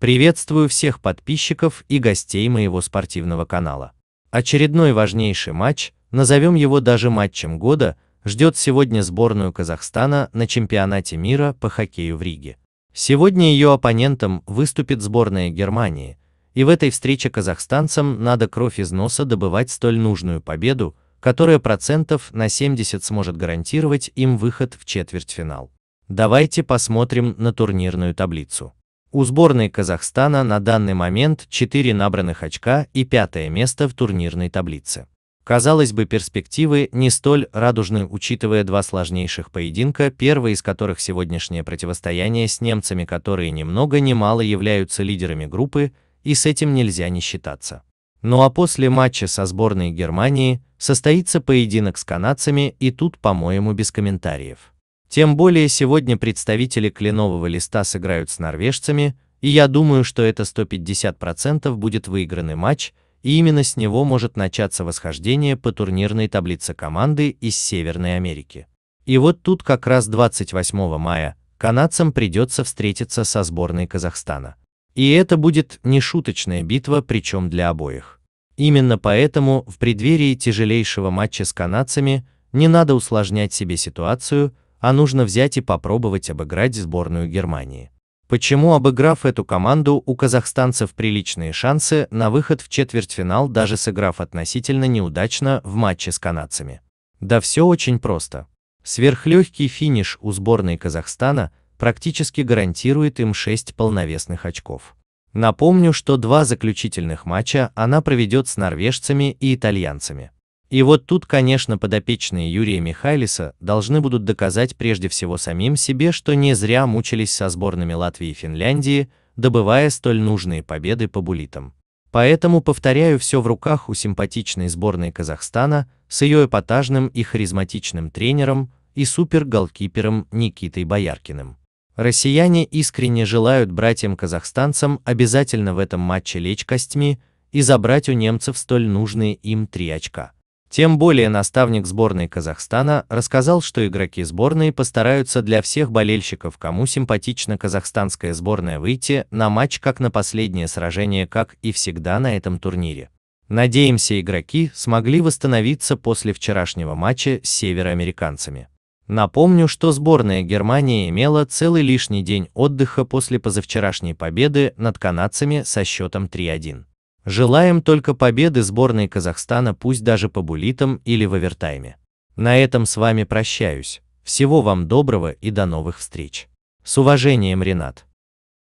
Приветствую всех подписчиков и гостей моего спортивного канала. Очередной важнейший матч, назовем его даже матчем года, ждет сегодня сборную Казахстана на чемпионате мира по хоккею в Риге. Сегодня ее оппонентом выступит сборная Германии, и в этой встрече казахстанцам надо кровь из носа добывать столь нужную победу, которая процентов на 70 сможет гарантировать им выход в четвертьфинал. Давайте посмотрим на турнирную таблицу. У сборной Казахстана на данный момент 4 набранных очка и пятое место в турнирной таблице. Казалось бы, перспективы не столь радужны, учитывая два сложнейших поединка, первый из которых сегодняшнее противостояние с немцами, которые ни много ни мало являются лидерами группы, и с этим нельзя не считаться. Ну а после матча со сборной Германии состоится поединок с канадцами, и тут, по-моему, без комментариев. Тем более сегодня представители кленового листа сыграют с норвежцами, и я думаю, что это 150% будет выигранный матч, и именно с него может начаться восхождение по турнирной таблице команды из Северной Америки. И вот тут как раз 28 мая канадцам придется встретиться со сборной Казахстана. И это будет не шуточная битва, причем для обоих. Именно поэтому в преддверии тяжелейшего матча с канадцами не надо усложнять себе ситуацию, а нужно взять и попробовать обыграть сборную Германии. Почему обыграв эту команду у казахстанцев приличные шансы на выход в четвертьфинал, даже сыграв относительно неудачно в матче с канадцами? Да все очень просто. Сверхлегкий финиш у сборной Казахстана практически гарантирует им 6 полновесных очков. Напомню, что два заключительных матча она проведет с норвежцами и итальянцами. И вот тут, конечно, подопечные Юрия Михайлиса должны будут доказать прежде всего самим себе, что не зря мучились со сборными Латвии и Финляндии, добывая столь нужные победы по булитам. Поэтому, повторяю, все в руках у симпатичной сборной Казахстана с ее эпатажным и харизматичным тренером и суперголкипером Никитой Бояркиным. Россияне искренне желают братьям-казахстанцам обязательно в этом матче лечь костьми и забрать у немцев столь нужные им три очка. Тем более наставник сборной Казахстана рассказал, что игроки сборной постараются для всех болельщиков, кому симпатична казахстанская сборная, выйти на матч как на последнее сражение, как и всегда на этом турнире. Надеемся, игроки смогли восстановиться после вчерашнего матча с североамериканцами. Напомню, что сборная Германии имела целый лишний день отдыха после позавчерашней победы над канадцами со счетом 3-1. Желаем только победы сборной Казахстана, пусть даже по булитам или в овертайме. На этом с вами прощаюсь. Всего вам доброго и до новых встреч. С уважением, Ренат.